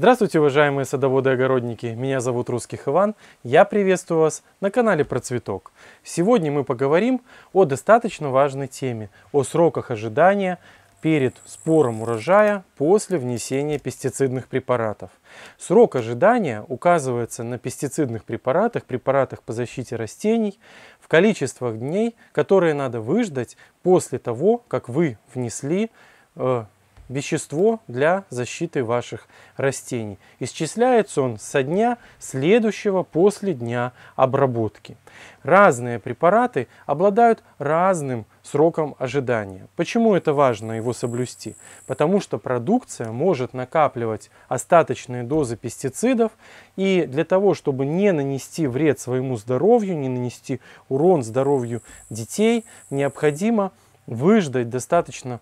Здравствуйте, уважаемые садоводы и огородники! Меня зовут Русских Иван. Я приветствую вас на канале про цветок. Сегодня мы поговорим о достаточно важной теме, о сроках ожидания перед спором урожая после внесения пестицидных препаратов. Срок ожидания указывается на пестицидных препаратах, препаратах по защите растений, в количествах дней, которые надо выждать после того, как вы внесли э, вещество для защиты ваших растений. Исчисляется он со дня следующего после дня обработки. Разные препараты обладают разным сроком ожидания. Почему это важно его соблюсти? Потому что продукция может накапливать остаточные дозы пестицидов и для того, чтобы не нанести вред своему здоровью, не нанести урон здоровью детей, необходимо выждать достаточно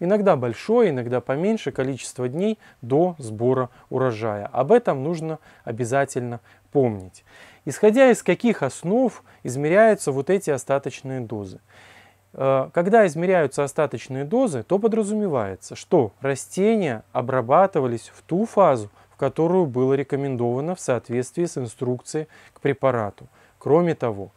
Иногда большое, иногда поменьше количество дней до сбора урожая. Об этом нужно обязательно помнить. Исходя из каких основ измеряются вот эти остаточные дозы? Э, когда измеряются остаточные дозы, то подразумевается, что растения обрабатывались в ту фазу, в которую было рекомендовано в соответствии с инструкцией к препарату. Кроме того,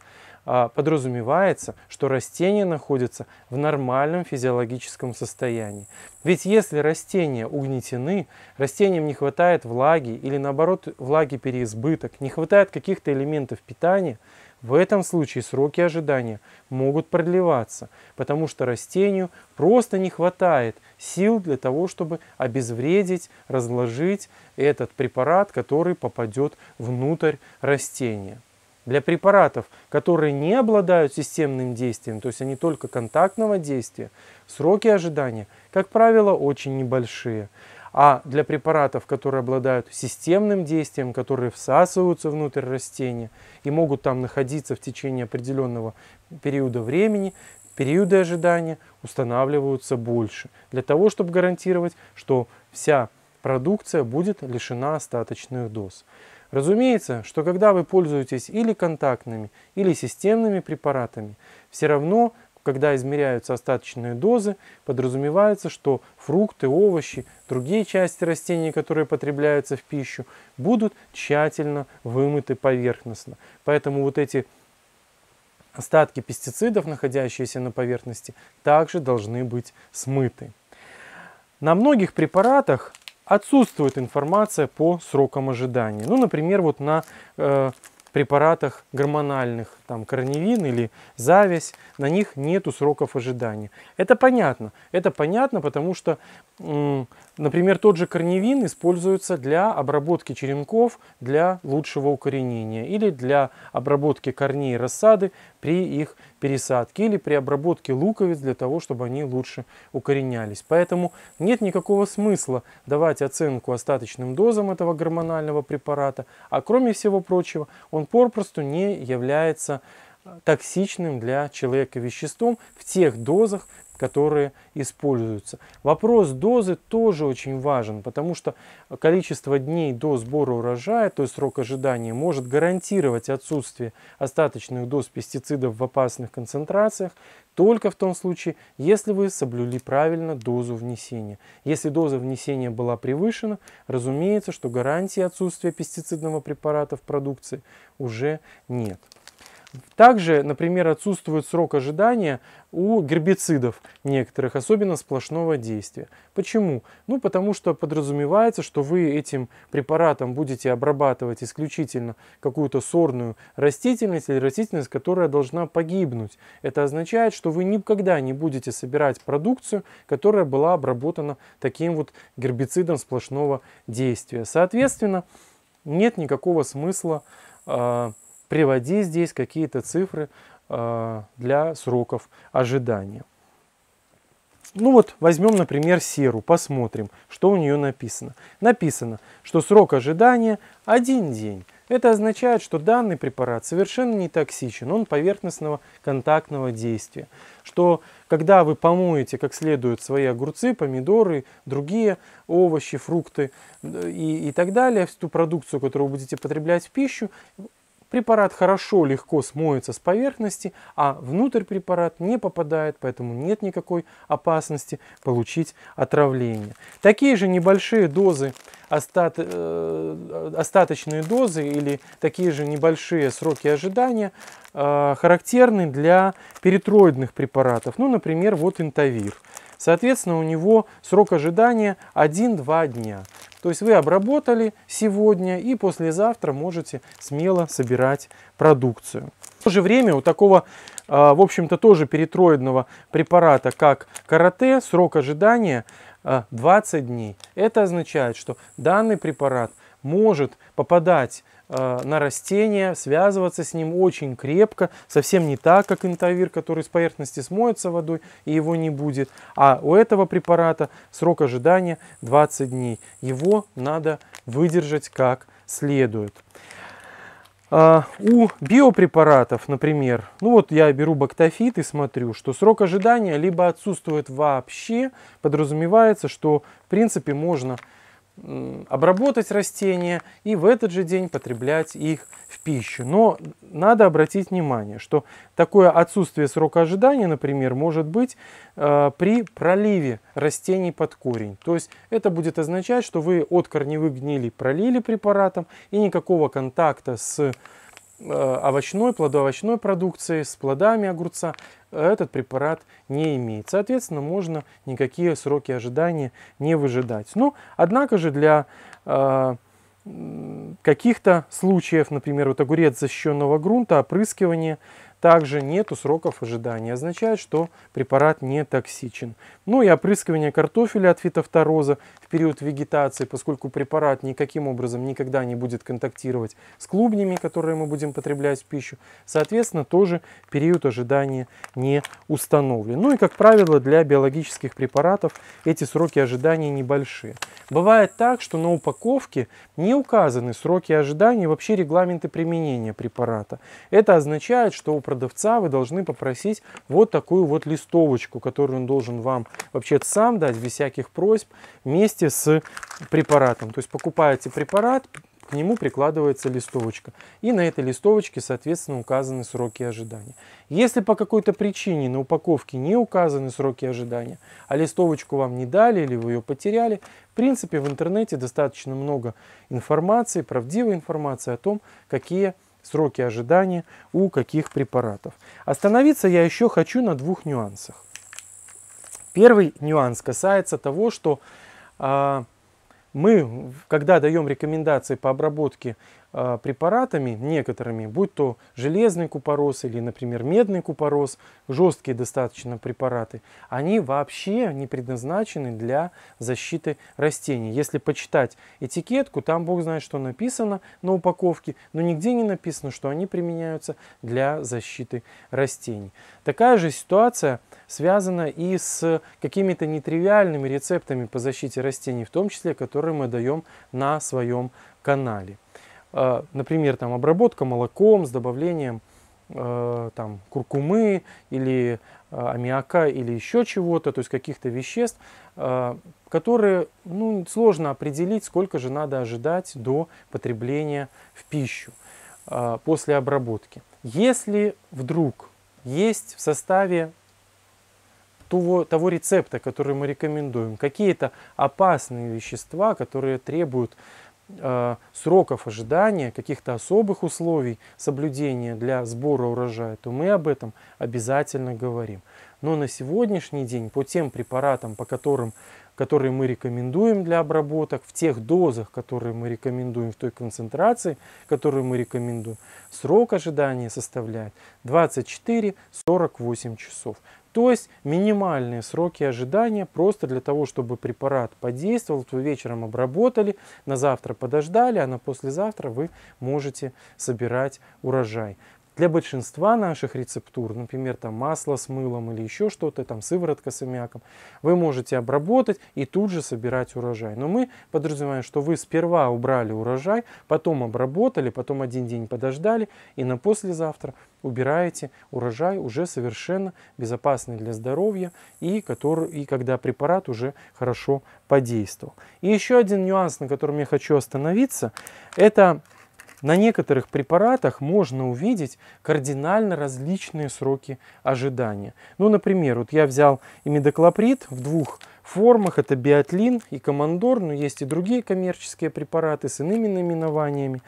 а, подразумевается, что растение находится в нормальном физиологическом состоянии. Ведь если растения угнетены, растениям не хватает влаги или наоборот влаги переизбыток, не хватает каких-то элементов питания, в этом случае сроки ожидания могут продлеваться, потому что растению просто не хватает сил для того, чтобы обезвредить, разложить этот препарат, который попадет внутрь растения для препаратов, которые не обладают системным действием, то есть они только контактного действия, сроки ожидания, как правило, очень небольшие. А для препаратов, которые обладают системным действием, которые всасываются внутрь растения и могут там находиться в течение определенного периода времени, периоды ожидания устанавливаются больше, для того, чтобы гарантировать, что вся продукция будет лишена остаточных доз. Разумеется, что когда вы пользуетесь или контактными, или системными препаратами, все равно, когда измеряются остаточные дозы, подразумевается, что фрукты, овощи, другие части растений, которые потребляются в пищу, будут тщательно вымыты поверхностно. Поэтому вот эти остатки пестицидов, находящиеся на поверхности, также должны быть смыты. На многих препаратах отсутствует информация по срокам ожидания. Ну, например, вот на э, препаратах гормональных, там корневин или зависть, на них нету сроков ожидания. Это понятно. Это понятно, потому что Например, тот же корневин используется для обработки черенков для лучшего укоренения или для обработки корней рассады при их пересадке или при обработке луковиц для того, чтобы они лучше укоренялись. Поэтому нет никакого смысла давать оценку остаточным дозам этого гормонального препарата, а кроме всего прочего он попросту не является э, токсичным для человека веществом в тех дозах, которые используются. Вопрос дозы тоже очень важен, потому что количество дней до сбора урожая, то есть срок ожидания, может гарантировать отсутствие остаточных доз пестицидов в опасных концентрациях только в том случае, если вы соблюли правильно дозу внесения. Если доза внесения была превышена, разумеется, что гарантии отсутствия пестицидного препарата в продукции уже нет. Также, например, отсутствует срок ожидания у гербицидов некоторых, особенно сплошного действия. Почему? Ну, потому что подразумевается, что вы этим препаратом будете обрабатывать исключительно какую-то сорную растительность или растительность, которая должна погибнуть. Это означает, что вы никогда не будете собирать продукцию, которая была обработана таким вот гербицидом сплошного действия. Соответственно, нет никакого смысла э, приводи здесь какие-то цифры а, для сроков ожидания. Ну вот, возьмем, например, серу, посмотрим, что у нее написано. Написано, что срок ожидания один день. Это означает, что данный препарат совершенно не токсичен, он поверхностного контактного действия. Что когда вы помоете как следует свои огурцы, помидоры, другие овощи, фрукты э, и, и так далее, всю продукцию, которую вы будете потреблять в пищу, Препарат хорошо, легко смоется с поверхности, а внутрь препарат не попадает, поэтому нет никакой опасности получить отравление. Такие же небольшие дозы, остат, э, остаточные дозы или такие же небольшие сроки ожидания э, характерны для перитроидных препаратов, ну, например, вот интавир. Соответственно, у него срок ожидания 1-2 дня. То есть вы обработали сегодня и послезавтра можете смело собирать продукцию. В то же время у такого, а, в общем-то, тоже перитроидного препарата, как карате, срок ожидания 20 а, дней. Это означает, что данный препарат может попадать Э, на растение, связываться с ним очень крепко, совсем не так, как интавир, который с поверхности смоется водой и его не будет. А у этого препарата срок ожидания 20 дней. Его надо выдержать как следует. А, у биопрепаратов, например, ну вот я беру бактофит и смотрю, что срок ожидания либо отсутствует вообще, подразумевается, что в принципе можно обработать растения и в этот же день потреблять их в пищу. Но надо обратить внимание, что такое отсутствие срока ожидания, например, может быть э, при проливе растений под корень. То есть это будет означать, что вы от корневых гнилей пролили препаратом и никакого контакта с Э, овощной, плодово-овощной продукции с плодами огурца этот препарат не имеет. Соответственно, можно никакие сроки ожидания не выжидать. Но, ну, однако же, для э, каких-то случаев, например, вот огурец защищенного грунта, опрыскивание – также нету сроков ожидания, означает, что препарат не токсичен. Ну и опрыскивание картофеля от фитофтороза в период вегетации, поскольку препарат никаким образом никогда не будет контактировать с клубнями, которые мы будем потреблять в пищу, соответственно, тоже период ожидания не установлен. Ну и, как правило, для биологических препаратов эти сроки ожидания небольшие. Бывает так, что на упаковке не указаны сроки ожидания, вообще регламенты применения препарата. Это означает, что у продавца вы должны попросить вот такую вот листовочку, которую он должен вам вообще сам дать, без всяких просьб, вместе с препаратом. То есть покупаете препарат, к нему прикладывается листовочка. И на этой листовочке, соответственно, указаны сроки ожидания. Если по какой-то причине на упаковке не указаны сроки ожидания, а листовочку вам не дали или вы ее потеряли, в принципе, в интернете достаточно много информации, правдивой информации о том, какие сроки ожидания у каких препаратов. Остановиться я еще хочу на двух нюансах. Первый нюанс касается того, что э, мы, когда даем рекомендации по обработке а, препаратами некоторыми, будь то железный купорос или, например, медный купорос, жесткие достаточно препараты, они вообще не предназначены для защиты растений. Если почитать этикетку, там бог знает, что написано на упаковке, но нигде не написано, что они применяются для защиты растений. Такая же ситуация связана и с какими-то нетривиальными рецептами по защите растений, в том числе, которые мы даем на своем канале. А, например, там обработка молоком с добавлением а, там, куркумы или а, аммиака или еще чего-то, то есть каких-то веществ, которые ну, сложно определить, сколько же надо ожидать до потребления в пищу после обработки. Если вдруг есть в составе того, того рецепта, который мы рекомендуем, какие-то опасные вещества, которые требуют Э, сроков ожидания, каких-то особых условий соблюдения для сбора урожая, то мы об этом обязательно говорим. Но на сегодняшний день по тем препаратам, по которым которые мы рекомендуем для обработок, в тех дозах, которые мы рекомендуем, в той концентрации, которую мы рекомендуем, срок ожидания составляет 24-48 часов. То есть минимальные сроки ожидания просто для того, чтобы препарат подействовал, вы вечером обработали, на завтра подождали, а на послезавтра вы можете собирать урожай. Для большинства наших рецептур, например, там масло с мылом или еще что-то, там сыворотка с аммиаком, вы можете обработать и тут же собирать урожай. Но мы подразумеваем, что вы сперва убрали урожай, потом обработали, потом один день подождали и на послезавтра убираете урожай уже совершенно безопасный для здоровья и, который, и когда препарат уже хорошо подействовал. И еще один нюанс, на котором я хочу остановиться, это на некоторых препаратах можно увидеть кардинально различные сроки ожидания. Ну, например, вот я взял имидоклоприд в двух формах. Это биотлин и командор, но есть и другие коммерческие препараты с иными наименованиями.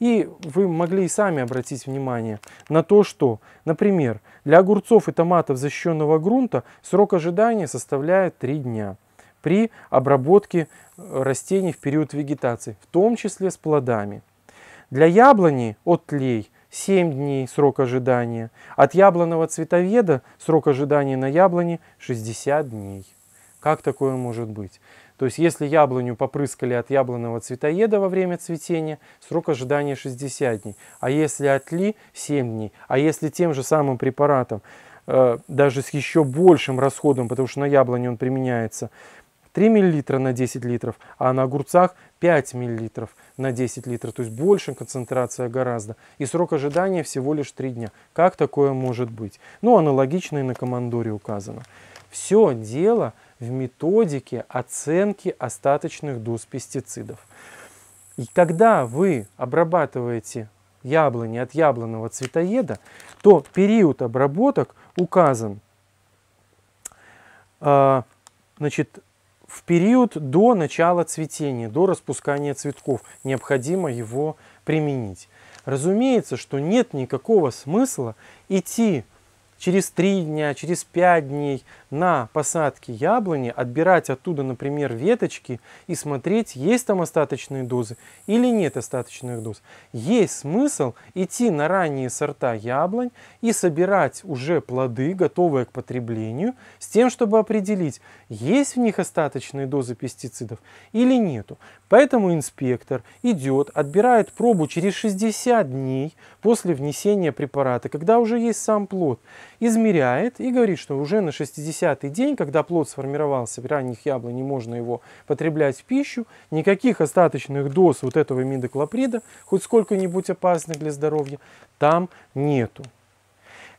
И вы могли и сами обратить внимание на то, что, например, для огурцов и томатов защищенного грунта срок ожидания составляет 3 дня при обработке э, растений в период вегетации, в том числе с плодами. Для яблони отлей 7 дней срок ожидания. От яблонного цветоведа срок ожидания на яблоне 60 дней. Как такое может быть? То есть, если яблоню попрыскали от яблонного цветоеда во время цветения, срок ожидания 60 дней. А если отли, 7 дней. А если тем же самым препаратом, э, даже с еще большим расходом, потому что на яблоне он применяется, 3 мл на 10 литров, а на огурцах 5 миллилитров – на 10 литров, то есть больше концентрация гораздо. И срок ожидания всего лишь 3 дня. Как такое может быть? Ну, аналогично и на командоре указано. Все дело в методике оценки остаточных доз пестицидов. И когда вы обрабатываете яблони от яблонного цветоеда, то период обработок указан а, значит, в период до начала цветения, до распускания цветков необходимо его применить. Разумеется, что нет никакого смысла идти через 3 дня, через 5 дней на посадке яблони отбирать оттуда, например, веточки и смотреть, есть там остаточные дозы или нет остаточных доз. Есть смысл идти на ранние сорта яблонь и собирать уже плоды, готовые к потреблению, с тем, чтобы определить, есть в них остаточные дозы пестицидов или нету. Поэтому инспектор идет, отбирает пробу через 60 дней после внесения препарата, когда уже есть сам плод, измеряет и говорит, что уже на 60-й день, когда плод сформировался в ранних яблони, можно его потреблять в пищу, никаких остаточных доз вот этого мидоклоприда, хоть сколько-нибудь опасных для здоровья, там нету.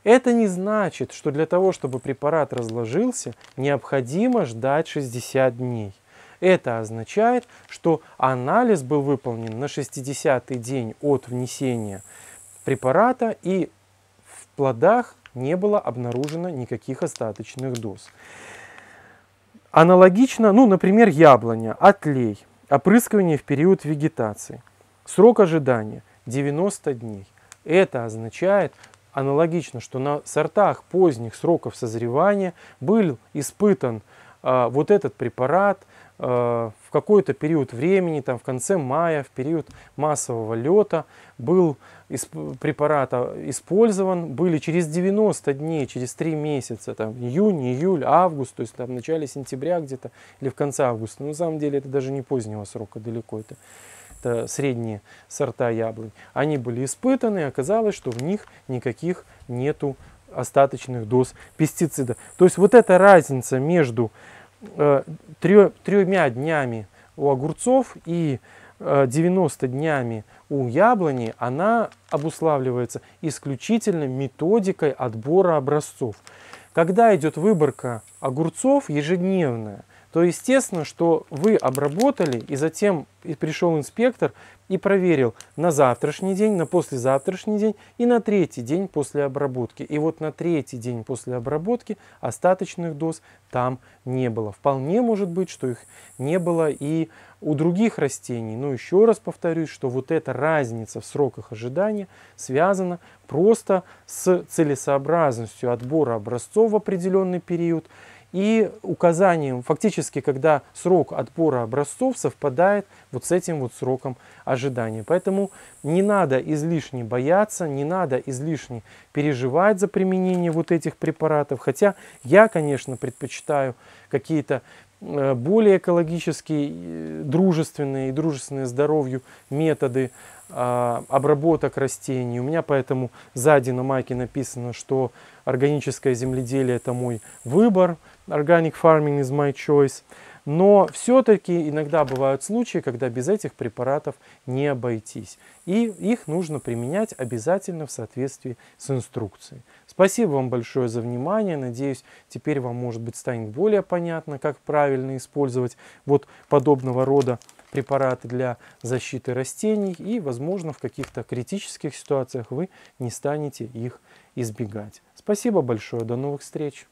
Это не значит, что для того, чтобы препарат разложился, необходимо ждать 60 дней. Это означает, что анализ был выполнен на 60-й день от внесения препарата и в плодах не было обнаружено никаких остаточных доз. Аналогично, ну, например, яблоня, отлей, опрыскивание в период вегетации. Срок ожидания 90 дней. Это означает, аналогично, что на сортах поздних сроков созревания был испытан э, вот этот препарат Э, в какой-то период времени, там, в конце мая, в период массового лета был из препарата использован, были через 90 дней, через 3 месяца, там, июнь, июль, август, то есть там, в начале сентября где-то или в конце августа. Но на самом деле это даже не позднего срока, далеко это, это средние сорта яблонь. Они были испытаны, и оказалось, что в них никаких нету остаточных доз пестицида. То есть вот эта разница между Э, тремя днями у огурцов и 90 э, днями у яблони, она обуславливается исключительно методикой отбора образцов. Когда идет выборка огурцов ежедневная, то естественно, что вы обработали и затем пришел инспектор и проверил на завтрашний день, на послезавтрашний день и на третий день после обработки. И вот на третий день после обработки остаточных доз там не было. Вполне может быть, что их не было и у других растений. Но еще раз повторюсь, что вот эта разница в сроках ожидания связана просто с целесообразностью отбора образцов в определенный период и указанием, фактически, когда срок отбора образцов совпадает вот с этим вот сроком ожидания. Поэтому не надо излишне бояться, не надо излишне переживать за применение вот этих препаратов. Хотя я, конечно, предпочитаю какие-то э, более экологические, э, дружественные и дружественные здоровью методы а, обработок растений. У меня поэтому сзади на майке написано, что органическое земледелие – это мой выбор, Organic farming is my choice. Но все-таки иногда бывают случаи, когда без этих препаратов не обойтись. И их нужно применять обязательно в соответствии с инструкцией. Спасибо вам большое за внимание. Надеюсь, теперь вам, может быть, станет более понятно, как правильно использовать вот подобного рода препараты для защиты растений. И, возможно, в каких-то критических ситуациях вы не станете их избегать. Спасибо большое. До новых встреч.